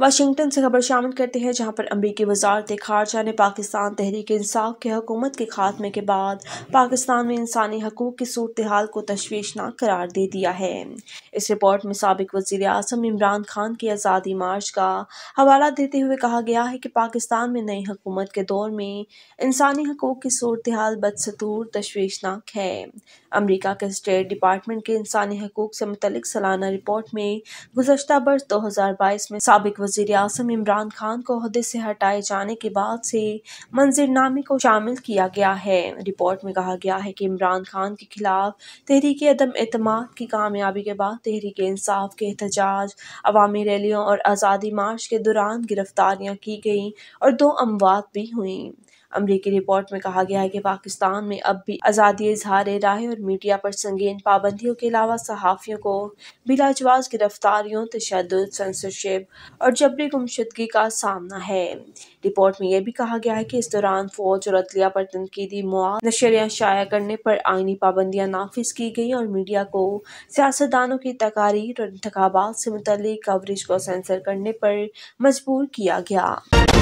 Washington से खबर शामिल करते हैं जहां पर अमरीकी वजारत खारजा ने पाकिस्तान तहरीक इंसाफ के हकूमत के खात्मे के बाद पाकिस्तान में इंसानी हकूक़ की सूरत हाल को तशवीशनाक करार दे दिया है इस रिपोर्ट में सबक वजी अजम इमरान खान की आज़ादी मार्च का हवाला देते हुए कहा गया है कि पाकिस्तान में नई हकूमत के दौर में इंसानी हकूक़ की सूरत हाल बदसतूर तशवीशनाक है अमरीका के स्टेट डिपार्टमेंट के इंसानी हकूक़ से मुतलिक सालाना रिपोर्ट में गुजशत वर्ष दो हज़ार बाईस में सबक वजीर अजम इमरान खान को अहदे से हटाए जाने के बाद से मंजरनामे को शामिल किया गया है रिपोर्ट में कहा गया है कि इमरान खान के खिलाफ तहरीक अदम अतमाद की कामयाबी के बाद तहरीक इंसाफ के एहतजाज अवामी रैलियों और आज़ादी मार्च के दौरान गिरफ्तारियाँ की गई और दो अमवात भी हुई अमरीकी रिपोर्ट में कहा गया है कि पाकिस्तान में अब भी आज़ादी इजहार राय और मीडिया पर संगीन पाबंदियों के अलावा सहाफ़ियों को बिलाजवाज गिरफ्तारियों तशद सेंसरशिप और जबरी गुमशदगी का सामना है रिपोर्ट में यह भी कहा गया है कि इस दौरान फौज और अतलिया पर तनकीदी मुआ नशरियाँ शाया करने पर आइनी पाबंदियाँ नाफिज की गई और मीडिया को सियासतदानों की तकारीर और इंतबात से मुतल कवरेज को सेंसर करने पर मजबूर किया गया